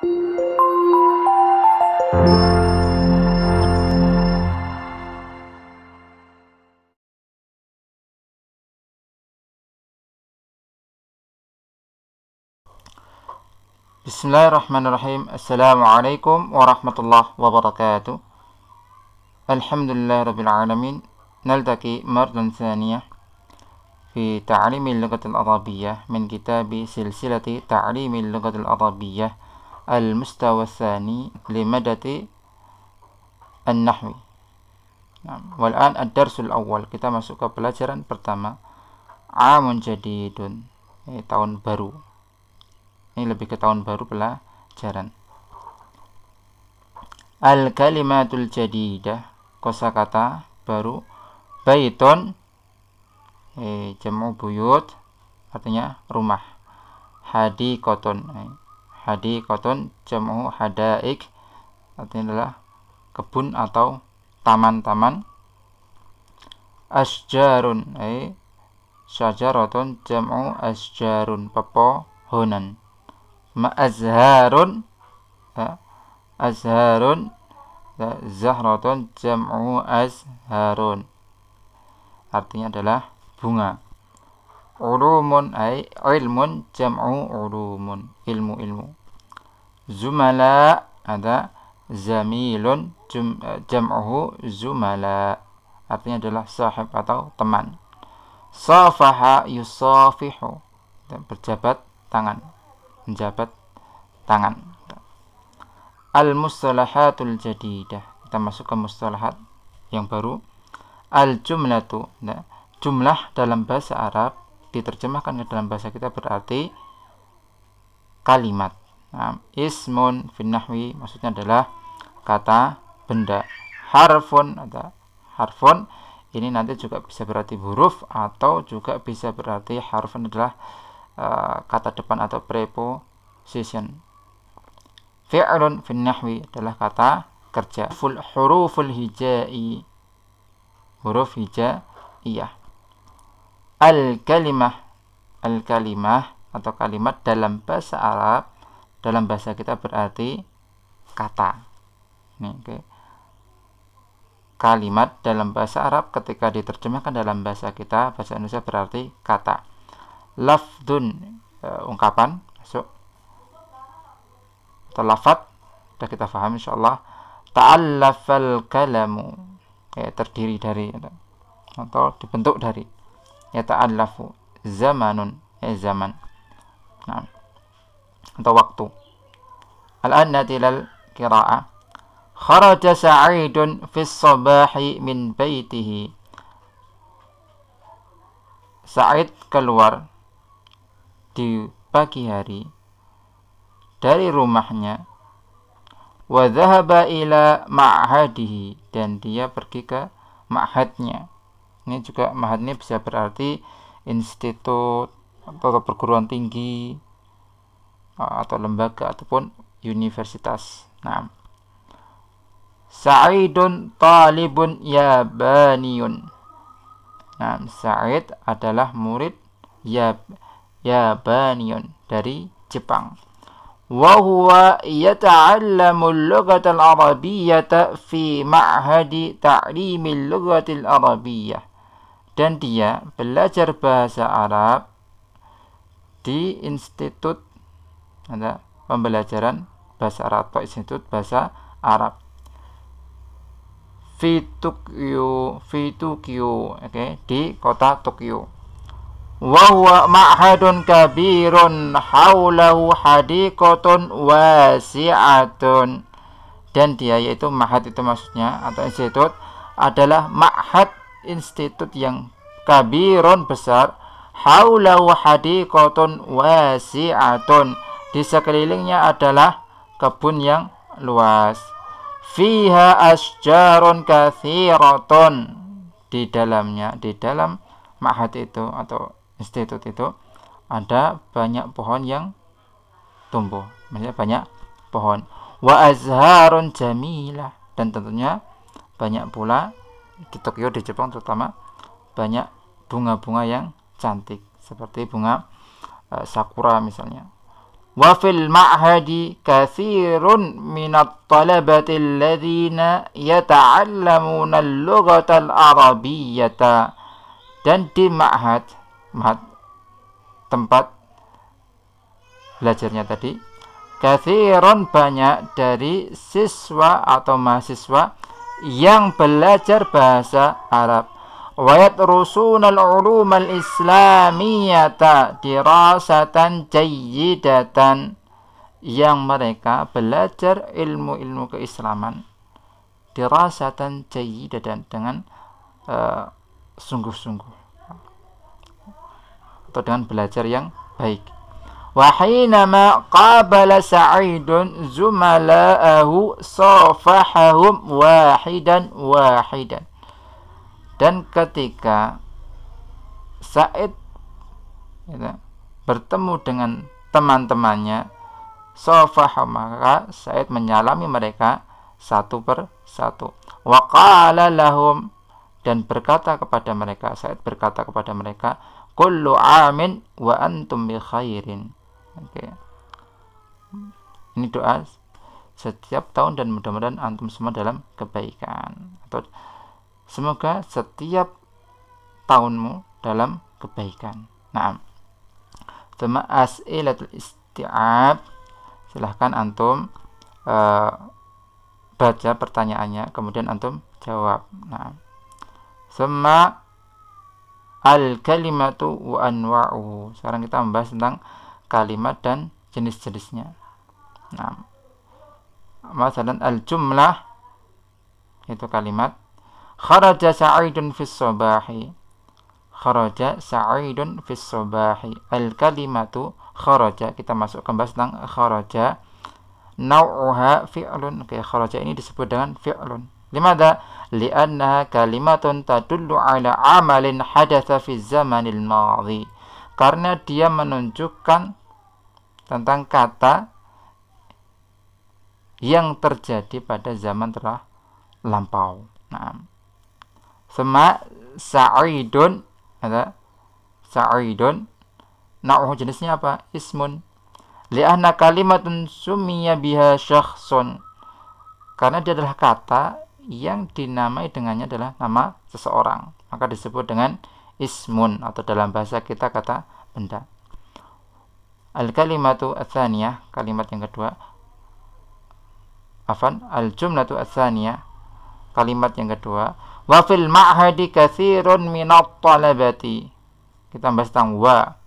بسم الله الرحمن الرحيم السلام عليكم ورحمة الله وبركاته الحمد لله رب العالمين نلتقي مرة ثانية في تعليم اللغة العربية من كتاب سلسلة تعليم اللغة العربية Al المستوى An Nahwi. النحو والآن الدرس awal kita masuk ke pelajaran pertama amun jadidun ini tahun baru ini lebih ke tahun baru pelajaran al kalimatul jadidah kata baru baitun eh, buyut artinya rumah hadi koton eh, koton jamu hadaik artinya adalah kebun atau taman-taman asjarun ay eh, syajaratun jamu asjarun pepohonan ma'azharun azharun ya, ya, zahratun jam'u azharun artinya adalah bunga ulumun ay eh, ilmun jam'u ulumun ilmu-ilmu. Zumala ada zamilun eh, jam'uhu zumala artinya adalah sahib atau teman. Safaha yusafihu berjabat tangan, menjabat tangan. Al-mustalahatul jadidah. Kita masuk ke mustalahat yang baru. Al-jumlatu. Nah, jumlah dalam bahasa Arab diterjemahkan ke dalam bahasa kita berarti kalimat nah, ismun finnahwi maksudnya adalah kata benda harfun ada harfun ini nanti juga bisa berarti huruf atau juga bisa berarti harfun adalah uh, kata depan atau preposition fi'lun finnahwi adalah kata kerja Ful huruful hijai huruf hijaiyah al kalimah al kalimah atau kalimat dalam bahasa Arab dalam bahasa kita berarti kata nih okay. kalimat dalam bahasa Arab ketika diterjemahkan dalam bahasa kita bahasa Indonesia berarti kata lafdun uh, ungkapan masuk atau lafad, sudah kita paham insyaallah ta'allafal kalamu ya, terdiri dari atau dibentuk dari ya ta'allafu zamanun ya zaman nah, atau waktu al-an natilal kira'ah kharaja sa'idun fis sabahi min baytihi. Sa'id keluar di pagi hari dari rumahnya wa dhahaba ila ma'hadihi dan dia pergi ke ma'hadnya ini juga ma'had ini bisa berarti institut atau perguruan tinggi atau lembaga ataupun universitas. Nah, Sa'idun talibun yabaniun. Nah, Sa'id adalah murid yab yabaniun dari Jepang. Wa huwa yata'allamu al-lughata al-arabiyyata fi ma'hadi ta'limil lughati al-arabiyyah. Dan dia belajar bahasa Arab di Institut ada pembelajaran bahasa Arab atau Institut Bahasa Arab di Tokyo, di Tokyo, oke, okay, di kota Tokyo. Wahwa ma'hadun kabirun haulahu hadiqatun wasi'atun. Dan dia yaitu ma'had itu maksudnya atau institut adalah ma'had institut yang kabirun besar haulau hadiqatun wasi'atun di sekelilingnya adalah kebun yang luas fiha asjarun kathiratun di dalamnya di dalam mahat itu atau institut itu ada banyak pohon yang tumbuh maksudnya banyak pohon wa azharun jamilah dan tentunya banyak pula di Tokyo di Jepang terutama banyak bunga-bunga yang cantik seperti bunga e, sakura misalnya wa fil ma'hadi kathirun minat talabati alladhina yata'allamuna al-lughata al-arabiyyata dan di ma'had ma'had tempat belajarnya tadi kathiron banyak dari siswa atau mahasiswa yang belajar bahasa Arab wa yatrusuna al-ulum al-islamiyata dirasatan jayyidatan yang mereka belajar ilmu-ilmu keislaman dirasatan jayyidatan dengan eh, sungguh-sungguh atau dengan belajar yang baik Wahinama qabala sa'idun zumala'ahu sofahahum wahidan wahidan dan ketika Said ya, bertemu dengan teman-temannya sofaha maka Said menyalami mereka satu per satu waqala lahum dan berkata kepada mereka Said berkata kepada mereka kullu amin wa antum bi khairin okay. ini doa setiap tahun dan mudah-mudahan antum semua dalam kebaikan atau Semoga setiap tahunmu dalam kebaikan. Nah, Tema as'ilatul isti'ab. Silahkan antum uh, baca pertanyaannya, kemudian antum jawab. Nah, Sema al-kalimatu wa wa'u. Sekarang kita membahas tentang kalimat dan jenis-jenisnya. Nah, Masalan al-jumlah itu kalimat Kharaja Sa'idun fis Subahi. Kharaja Sa'idun fis Subahi. Al kalimatu kharaja kita masuk ke bahas tentang kharaja. Nau'uha fi'lun. Oke, okay, kharaja ini disebut dengan fi'lun. Limada? Li'annaha kalimatun tadullu ala amalin hadatha fi zamanil madhi. Karena dia menunjukkan tentang kata yang terjadi pada zaman telah lampau. Nah, Sema sa'idun ada sa'idun nauh jenisnya apa? Ismun. Li'anna kalimatun sumiya biha syakhsun. Karena dia adalah kata yang dinamai dengannya adalah nama seseorang. Maka disebut dengan ismun atau dalam bahasa kita kata benda. Al-kalimatu atsaniyah, kalimat yang kedua. Afan, al-jumlatu atsaniyah, kalimat yang kedua Wa fil ma'hadi kathirun minat talabati. Kita bahas tentang wa.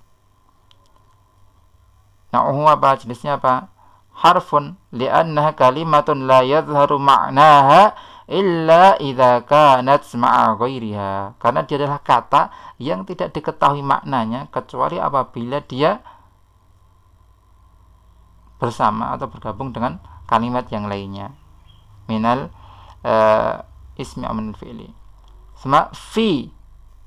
Nah, huwa apa jenisnya apa? Harfun li'annaha kalimatun la yadharu ma'naha illa idha kanat sma'a ghairiha. Karena dia adalah kata yang tidak diketahui maknanya kecuali apabila dia bersama atau bergabung dengan kalimat yang lainnya. Minal uh, ismi amanul fi'li sama fi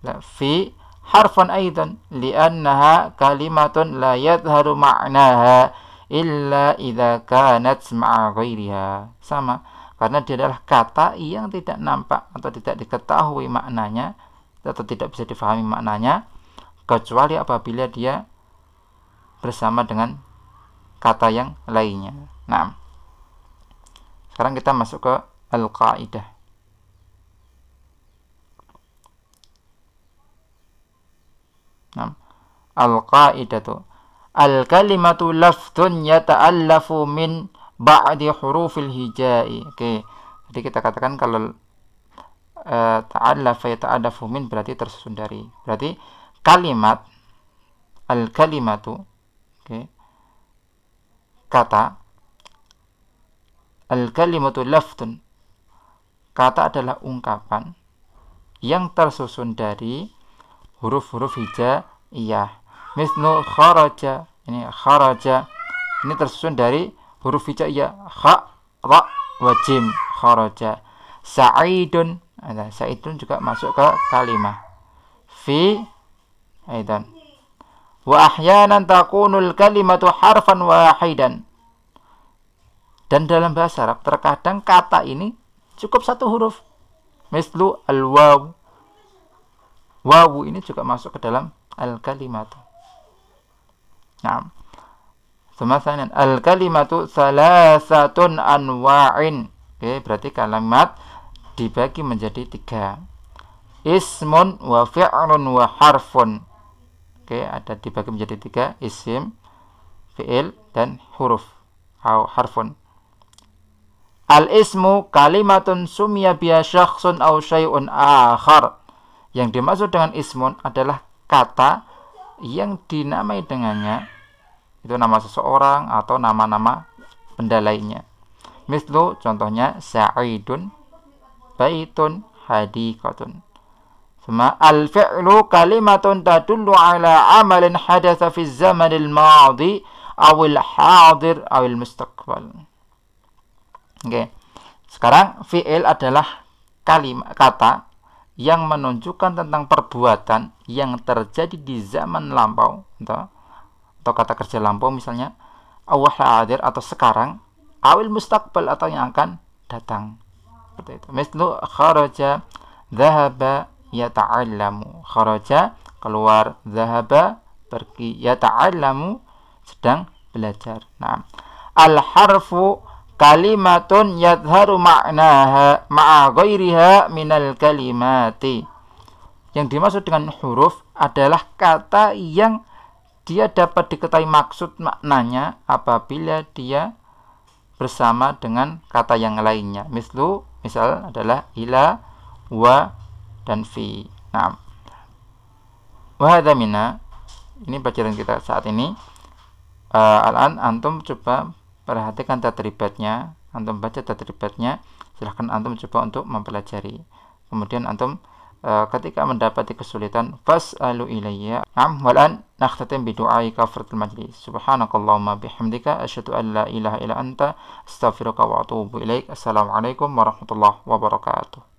la fi harfan aidan li'annaha kalimatun la yadharu ma'naha illa idha kanat ma'a ghairiha sama karena dia adalah kata yang tidak nampak atau tidak diketahui maknanya atau tidak bisa difahami maknanya kecuali apabila dia bersama dengan kata yang lainnya. Nah, sekarang kita masuk ke al-qaidah. Nah, Al-qaidatu. Al-kalimatu lafdun yata'allafu min ba'di hurufil hijai. Oke. Okay. Jadi kita katakan kalau uh, ta'allafa yata'allafu min berarti tersusun dari. Berarti kalimat al-kalimatu oke okay. kata al-kalimatu lafdun kata adalah ungkapan yang tersusun dari huruf-huruf hijaiyah. Misnu kharaja. Ini kharaja. Ini tersusun dari huruf hijaiyah. Kha, ra, wa jim. Kharaja. Sa'idun. Ada sa'idun juga masuk ke kalimah. Fi aidan. Wa ahyanan takunul kalimatu harfan wahidan. Dan dalam bahasa Arab terkadang kata ini cukup satu huruf. Mislu al-waw wawu ini juga masuk ke dalam al kalimat. Nah, semasanya al-kalimatu satu anwa'in. Oke, berarti kalimat dibagi menjadi tiga. Ismun wa fi'lun wa harfun. Oke, ada dibagi menjadi tiga. Isim, fi'il, dan huruf. Atau harfun. Al-ismu kalimatun sumia biya syakhsun au syai'un akhar. Yang dimaksud dengan ismun adalah kata yang dinamai dengannya itu nama seseorang atau nama-nama benda lainnya. Mislu contohnya sa'idun, baitun, hadiqatun. Sama al-fi'lu kalimatun tadullu ala amalin hadatsa fi zamanil madi al hadir al mustaqbal. Oke. Okay. Sekarang fi'il adalah kalimat kata yang menunjukkan tentang perbuatan yang terjadi di zaman lampau atau, atau kata kerja lampau misalnya awal hadir atau sekarang awil mustaqbal atau yang akan datang seperti itu mislu kharaja zahaba yata'allamu kharaja keluar zahaba pergi yata'allamu sedang belajar nah al harfu kalimatun yadharu ma'naha ma'a ghairiha minal kalimati. Yang dimaksud dengan huruf adalah kata yang dia dapat diketahui maksud maknanya apabila dia bersama dengan kata yang lainnya. Mislu, misal adalah ila, wa, dan fi. Nah, wahadamina, ini pelajaran kita saat ini. Uh, Al-an, antum coba perhatikan tatribatnya antum baca tatribatnya silahkan antum coba untuk mempelajari kemudian antum e, ketika mendapati kesulitan alu ilayya am walan nakhtatim bidu'ai kafratul majlis subhanakallahumma bihamdika asyatu an la ilaha ila anta astaghfiruka wa atubu ilaik assalamualaikum warahmatullahi wabarakatuh